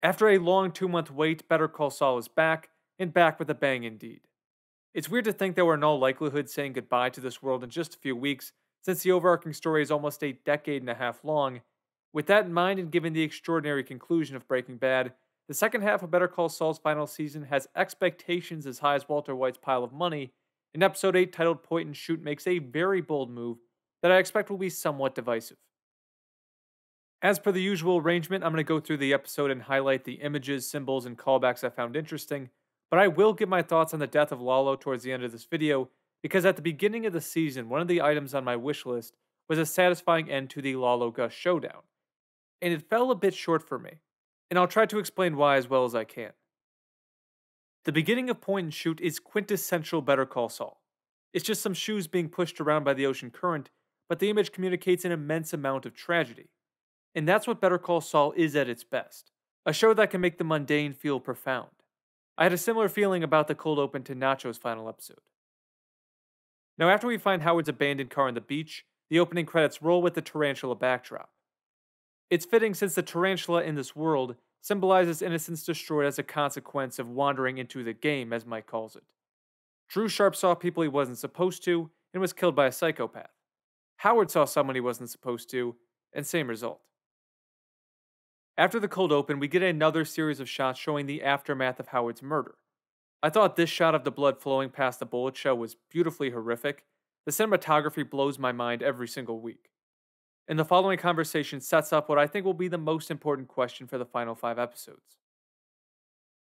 After a long two month wait, Better Call Saul is back, and back with a bang indeed. It's weird to think that we're in all likelihood saying goodbye to this world in just a few weeks, since the overarching story is almost a decade and a half long. With that in mind, and given the extraordinary conclusion of Breaking Bad, the second half of Better Call Saul's final season has expectations as high as Walter White's pile of money, and episode 8, titled Point and Shoot, makes a very bold move that I expect will be somewhat divisive. As per the usual arrangement, I'm going to go through the episode and highlight the images, symbols, and callbacks I found interesting, but I will give my thoughts on the death of Lalo towards the end of this video, because at the beginning of the season, one of the items on my wish list was a satisfying end to the Lalo Gus showdown, and it fell a bit short for me, and I'll try to explain why as well as I can. The beginning of Point and Shoot is quintessential Better Call Saul. It's just some shoes being pushed around by the ocean current, but the image communicates an immense amount of tragedy. And that's what Better Call Saul is at its best a show that can make the mundane feel profound. I had a similar feeling about the cold open to Nacho's final episode. Now, after we find Howard's abandoned car on the beach, the opening credits roll with the tarantula backdrop. It's fitting since the tarantula in this world symbolizes innocence destroyed as a consequence of wandering into the game, as Mike calls it. Drew Sharp saw people he wasn't supposed to and was killed by a psychopath. Howard saw someone he wasn't supposed to, and same result. After the cold open, we get another series of shots showing the aftermath of Howard's murder. I thought this shot of the blood flowing past the bullet shell was beautifully horrific. The cinematography blows my mind every single week. And the following conversation sets up what I think will be the most important question for the final five episodes.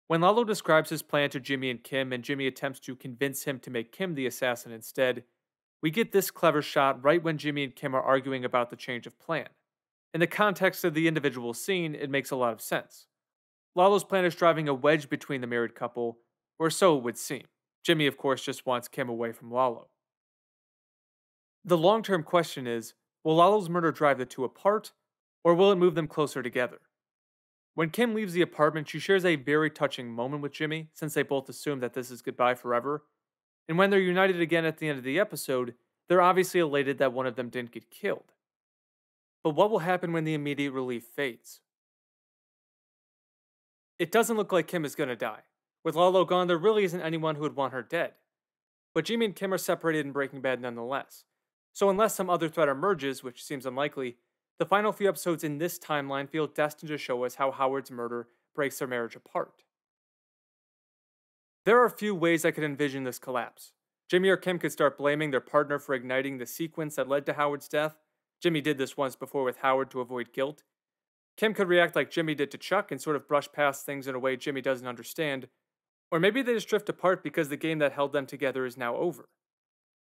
When Lalo describes his plan to Jimmy and Kim, and Jimmy attempts to convince him to make Kim the assassin instead, we get this clever shot right when Jimmy and Kim are arguing about the change of plan. In the context of the individual scene, it makes a lot of sense. Lalo's plan is driving a wedge between the married couple, or so it would seem. Jimmy, of course, just wants Kim away from Lalo. The long term question is will Lalo's murder drive the two apart, or will it move them closer together? When Kim leaves the apartment, she shares a very touching moment with Jimmy, since they both assume that this is goodbye forever. And when they're united again at the end of the episode, they're obviously elated that one of them didn't get killed. But what will happen when the immediate relief fades? It doesn't look like Kim is going to die. With Lalo gone, there really isn't anyone who would want her dead. But Jimmy and Kim are separated in Breaking Bad nonetheless. So, unless some other threat emerges, which seems unlikely, the final few episodes in this timeline feel destined to show us how Howard's murder breaks their marriage apart. There are a few ways I could envision this collapse. Jimmy or Kim could start blaming their partner for igniting the sequence that led to Howard's death, Jimmy did this once before with Howard to avoid guilt. Kim could react like Jimmy did to Chuck and sort of brush past things in a way Jimmy doesn't understand, or maybe they just drift apart because the game that held them together is now over.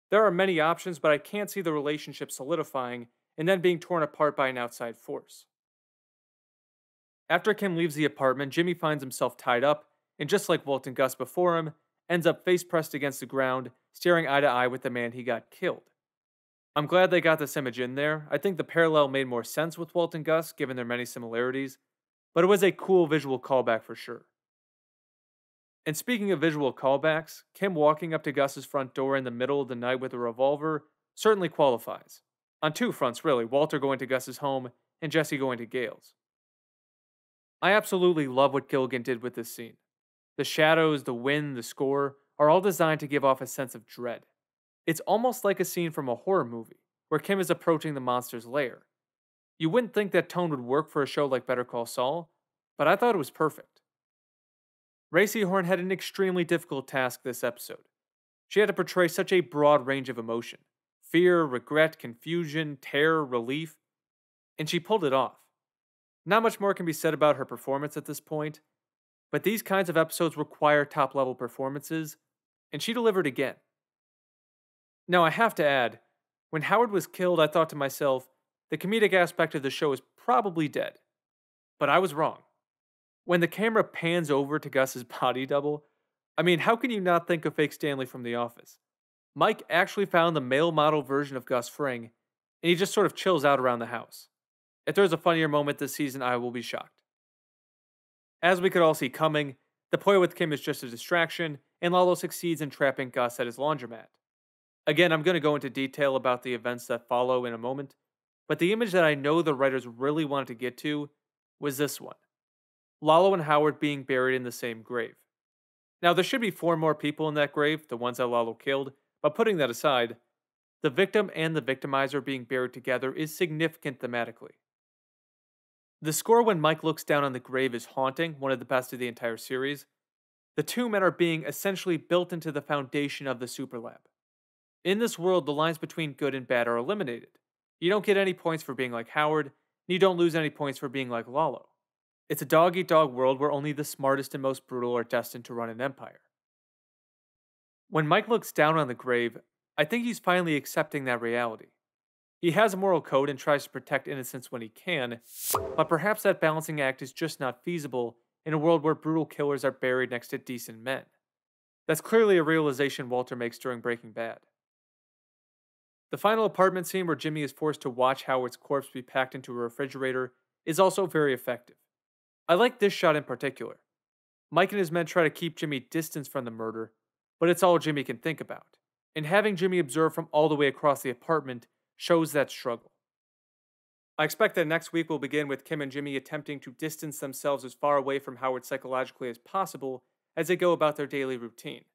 There are many options, but I can't see the relationship solidifying and then being torn apart by an outside force. After Kim leaves the apartment, Jimmy finds himself tied up, and just like Walt and Gus before him, ends up face pressed against the ground, staring eye to eye with the man he got killed. I'm glad they got this image in there. I think the parallel made more sense with Walt and Gus, given their many similarities, but it was a cool visual callback for sure. And speaking of visual callbacks, Kim walking up to Gus's front door in the middle of the night with a revolver certainly qualifies. On two fronts, really Walter going to Gus's home and Jesse going to Gail's. I absolutely love what Gilligan did with this scene. The shadows, the wind, the score are all designed to give off a sense of dread. It's almost like a scene from a horror movie, where Kim is approaching the monster's lair. You wouldn't think that tone would work for a show like Better Call Saul, but I thought it was perfect. Racy Horn had an extremely difficult task this episode. She had to portray such a broad range of emotion fear, regret, confusion, terror, relief, and she pulled it off. Not much more can be said about her performance at this point, but these kinds of episodes require top level performances, and she delivered again. Now, I have to add, when Howard was killed, I thought to myself, the comedic aspect of the show is probably dead. But I was wrong. When the camera pans over to Gus's body double, I mean, how can you not think of fake Stanley from The Office? Mike actually found the male model version of Gus Fring, and he just sort of chills out around the house. If there's a funnier moment this season, I will be shocked. As we could all see coming, the play with Kim is just a distraction, and Lalo succeeds in trapping Gus at his laundromat. Again, I'm going to go into detail about the events that follow in a moment, but the image that I know the writers really wanted to get to was this one Lalo and Howard being buried in the same grave. Now, there should be four more people in that grave, the ones that Lalo killed, but putting that aside, the victim and the victimizer being buried together is significant thematically. The score when Mike looks down on the grave is haunting, one of the best of the entire series. The two men are being essentially built into the foundation of the Superlab. In this world, the lines between good and bad are eliminated. You don't get any points for being like Howard, and you don't lose any points for being like Lalo. It's a dog eat dog world where only the smartest and most brutal are destined to run an empire. When Mike looks down on the grave, I think he's finally accepting that reality. He has a moral code and tries to protect innocence when he can, but perhaps that balancing act is just not feasible in a world where brutal killers are buried next to decent men. That's clearly a realization Walter makes during Breaking Bad. The final apartment scene where Jimmy is forced to watch Howard's corpse be packed into a refrigerator is also very effective. I like this shot in particular. Mike and his men try to keep Jimmy distanced from the murder, but it's all Jimmy can think about, and having Jimmy observe from all the way across the apartment shows that struggle. I expect that next week will begin with Kim and Jimmy attempting to distance themselves as far away from Howard psychologically as possible as they go about their daily routine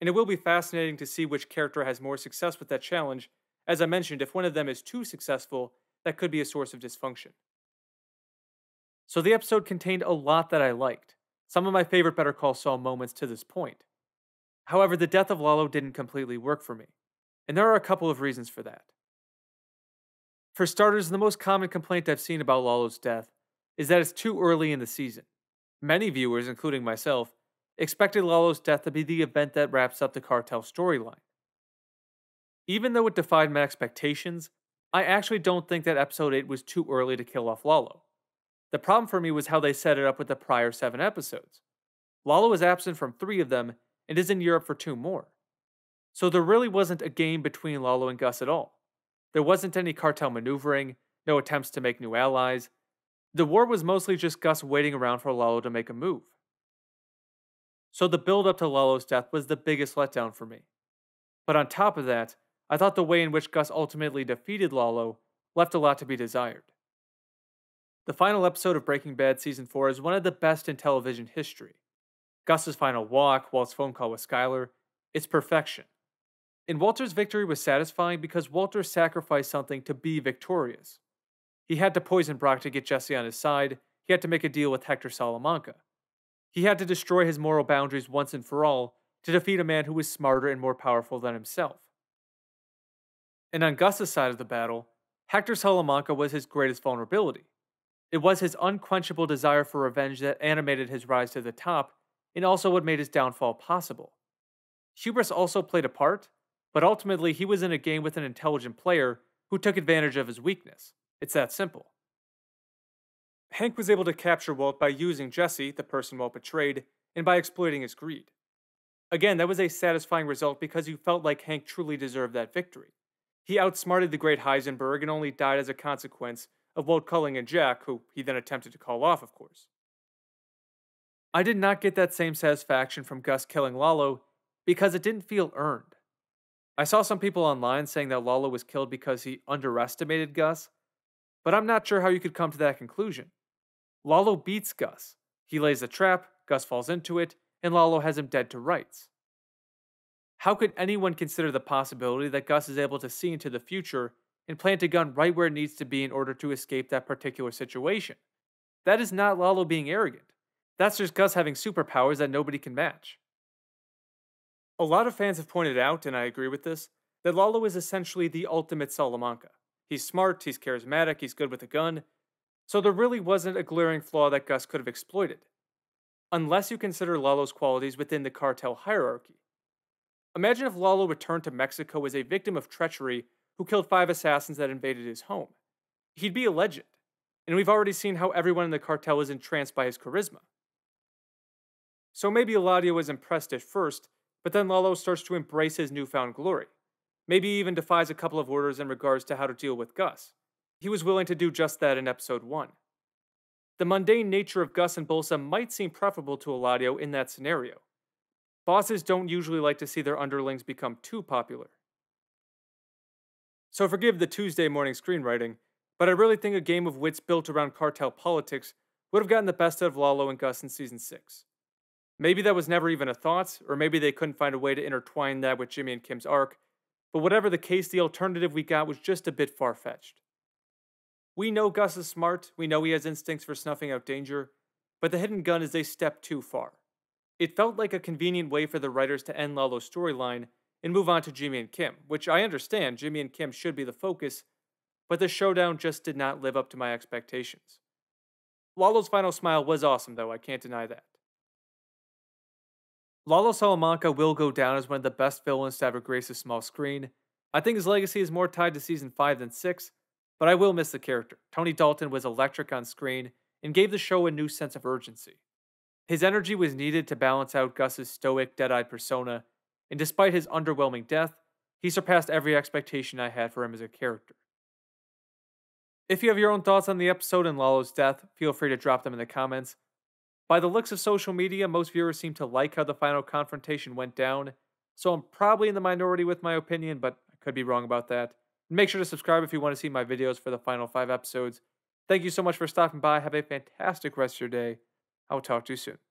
and it will be fascinating to see which character has more success with that challenge. As I mentioned, if one of them is too successful, that could be a source of dysfunction. So the episode contained a lot that I liked, some of my favorite Better Call Saul moments to this point. However, the death of Lalo didn't completely work for me, and there are a couple of reasons for that. For starters, the most common complaint I've seen about Lalo's death is that it's too early in the season. Many viewers, including myself, expected Lalo's death to be the event that wraps up the cartel storyline. Even though it defied my expectations, I actually don't think that episode 8 was too early to kill off Lalo. The problem for me was how they set it up with the prior 7 episodes. Lalo is absent from 3 of them and is in Europe for 2 more. So there really wasn't a game between Lalo and Gus at all. There wasn't any cartel maneuvering, no attempts to make new allies. The war was mostly just Gus waiting around for Lalo to make a move. So the build up to Lalo's death was the biggest letdown for me. But on top of that, I thought the way in which Gus ultimately defeated Lalo left a lot to be desired. The final episode of Breaking Bad Season 4 is one of the best in television history. Gus's final walk, Walt's phone call with Skyler, it's perfection. And Walter's victory was satisfying because Walter sacrificed something to be victorious. He had to poison Brock to get Jesse on his side, he had to make a deal with Hector Salamanca. He had to destroy his moral boundaries once and for all to defeat a man who was smarter and more powerful than himself. And on Gus's side of the battle, Hector Salamanca was his greatest vulnerability. It was his unquenchable desire for revenge that animated his rise to the top and also what made his downfall possible. Hubris also played a part, but ultimately he was in a game with an intelligent player who took advantage of his weakness. It's that simple. Hank was able to capture Walt by using Jesse, the person Walt betrayed, and by exploiting his greed. Again, that was a satisfying result because you felt like Hank truly deserved that victory. He outsmarted the great Heisenberg and only died as a consequence of Walt calling in Jack, who he then attempted to call off, of course. I did not get that same satisfaction from Gus killing Lalo because it didn't feel earned. I saw some people online saying that Lalo was killed because he underestimated Gus, but I'm not sure how you could come to that conclusion. Lalo beats Gus. He lays a trap, Gus falls into it, and Lalo has him dead to rights. How could anyone consider the possibility that Gus is able to see into the future and plant a gun right where it needs to be in order to escape that particular situation? That is not Lalo being arrogant. That's just Gus having superpowers that nobody can match. A lot of fans have pointed out, and I agree with this, that Lalo is essentially the ultimate Salamanca. He's smart, he's charismatic, he's good with a gun, so there really wasn't a glaring flaw that Gus could have exploited, unless you consider Lalo's qualities within the cartel hierarchy. Imagine if Lalo returned to Mexico as a victim of treachery who killed five assassins that invaded his home. He'd be a legend, and we've already seen how everyone in the cartel is entranced by his charisma. So maybe Eladio is impressed at first, but then Lalo starts to embrace his newfound glory. Maybe he even defies a couple of orders in regards to how to deal with Gus. He was willing to do just that in episode 1. The mundane nature of Gus and Bolsa might seem preferable to Eladio in that scenario. Bosses don't usually like to see their underlings become too popular. So forgive the Tuesday morning screenwriting, but I really think a game of wits built around cartel politics would have gotten the best out of Lalo and Gus in season 6. Maybe that was never even a thought, or maybe they couldn't find a way to intertwine that with Jimmy and Kim's arc, but whatever the case, the alternative we got was just a bit far fetched. We know Gus is smart, we know he has instincts for snuffing out danger, but the hidden gun is a step too far. It felt like a convenient way for the writers to end Lalo's storyline and move on to Jimmy and Kim, which I understand Jimmy and Kim should be the focus, but the showdown just did not live up to my expectations. Lalo's final smile was awesome, though, I can't deny that. Lalo Salamanca will go down as one of the best villains to ever grace a small screen. I think his legacy is more tied to season 5 than 6, but I will miss the character. Tony Dalton was electric on screen and gave the show a new sense of urgency. His energy was needed to balance out Gus's stoic, dead eyed persona, and despite his underwhelming death, he surpassed every expectation I had for him as a character. If you have your own thoughts on the episode and Lalo's death, feel free to drop them in the comments. By the looks of social media, most viewers seem to like how the final confrontation went down, so I'm probably in the minority with my opinion, but I could be wrong about that. Make sure to subscribe if you want to see my videos for the final five episodes. Thank you so much for stopping by. Have a fantastic rest of your day. I will talk to you soon.